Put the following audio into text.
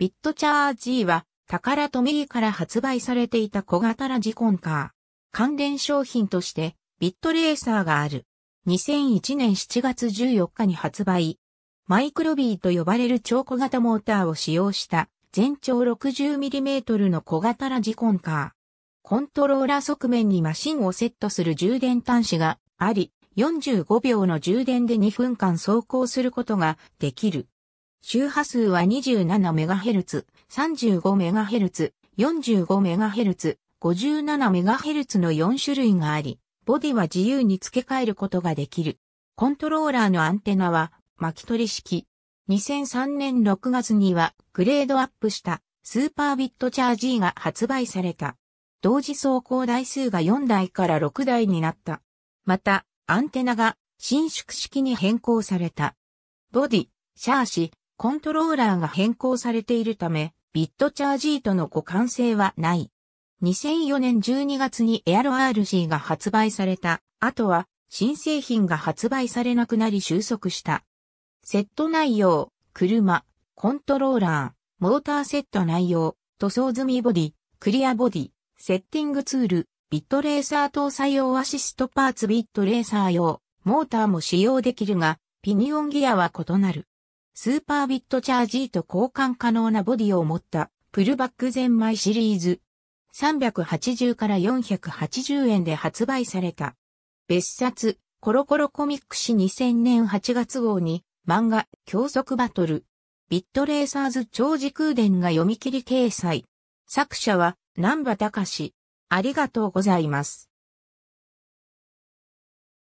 ビットチャーーは、タカラトミーから発売されていた小型ラジコンカー。関連商品として、ビットレーサーがある。2001年7月14日に発売。マイクロビーと呼ばれる超小型モーターを使用した、全長 60mm の小型ラジコンカー。コントローラ側面にマシンをセットする充電端子があり、45秒の充電で2分間走行することができる。周波数は 27MHz、35MHz、45MHz、57MHz の4種類があり、ボディは自由に付け替えることができる。コントローラーのアンテナは巻き取り式。2003年6月にはグレードアップしたスーパービットチャージーが発売された。同時走行台数が4台から6台になった。また、アンテナが伸縮式に変更された。ボディ、シャーシ、コントローラーが変更されているため、ビットチャージーとの互換性はない。2004年12月にエアロ RC が発売された後は新製品が発売されなくなり収束した。セット内容、車、コントローラー、モーターセット内容、塗装済みボディ、クリアボディ、セッティングツール、ビットレーサー搭載用アシストパーツビットレーサー用、モーターも使用できるが、ピニオンギアは異なる。スーパービットチャージーと交換可能なボディを持ったプルバックゼンマイシリーズ。380から480円で発売された。別冊、コロコロコミック誌2000年8月号に漫画、教則バトル。ビットレーサーズ超時空伝が読み切り掲載。作者は、南波隆。ありがとうございます。